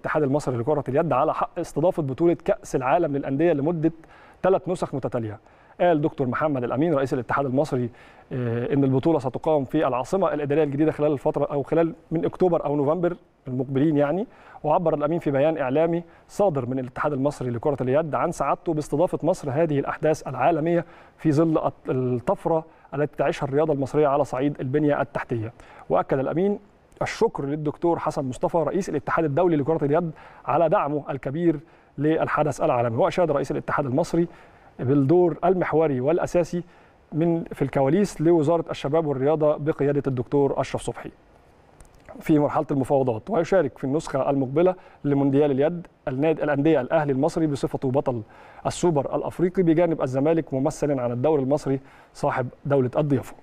الاتحاد المصري لكرة اليد على حق استضافة بطولة كأس العالم للأندية لمدة ثلاث نسخ متتالية قال دكتور محمد الأمين رئيس الاتحاد المصري آه، إن البطولة ستقام في العاصمة الإدارية الجديدة خلال الفترة أو خلال من أكتوبر أو نوفمبر المقبلين يعني وعبر الأمين في بيان إعلامي صادر من الاتحاد المصري لكرة اليد عن سعادته باستضافة مصر هذه الأحداث العالمية في ظل الطفرة التي تعيشها الرياضة المصرية على صعيد البنية التحتية وأكد الأمين الشكر للدكتور حسن مصطفى رئيس الاتحاد الدولي لكرة اليد على دعمه الكبير للحدث العالمي وأشاد رئيس الاتحاد المصري بالدور المحوري والأساسي من في الكواليس لوزارة الشباب والرياضة بقيادة الدكتور أشرف صبحي في مرحلة المفاوضات ويشارك في النسخة المقبلة لمونديال اليد النادي الأندية الأهلي المصري بصفته بطل السوبر الأفريقي بجانب الزمالك ممثلا عن الدوري المصري صاحب دولة الضيافة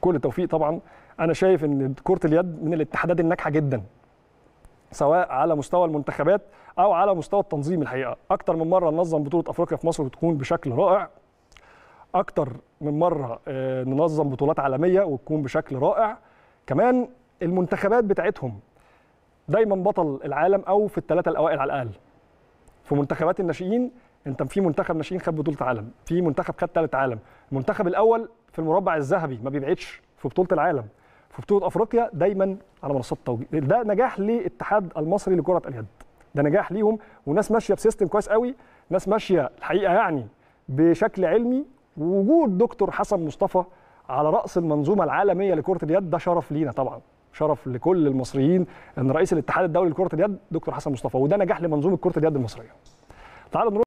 كل التوفيق طبعا انا شايف ان كره اليد من الاتحادات الناجحه جدا سواء على مستوى المنتخبات او على مستوى التنظيم الحقيقه اكتر من مره ننظم بطوله افريقيا في مصر وتكون بشكل رائع اكتر من مره آه، ننظم بطولات عالميه وتكون بشكل رائع كمان المنتخبات بتاعتهم دايما بطل العالم او في الثلاثه الاوائل على الاقل في منتخبات الناشئين انت في منتخب ناشئين خد بطوله عالم في منتخب خد ثالث عالم المنتخب الاول في المربع الذهبي ما بيبعدش في بطوله العالم في بطوله افريقيا دايما على منصات التوجيه ده نجاح للاتحاد المصري لكره اليد ده نجاح ليهم وناس ماشيه بسيستم كويس قوي ناس ماشيه الحقيقه يعني بشكل علمي وجود دكتور حسن مصطفى على راس المنظومه العالميه لكره اليد ده شرف لينا طبعا شرف لكل المصريين ان رئيس الاتحاد الدولي لكره اليد دكتور حسن مصطفى وده نجاح لمنظومه كره اليد المصريه تعالوا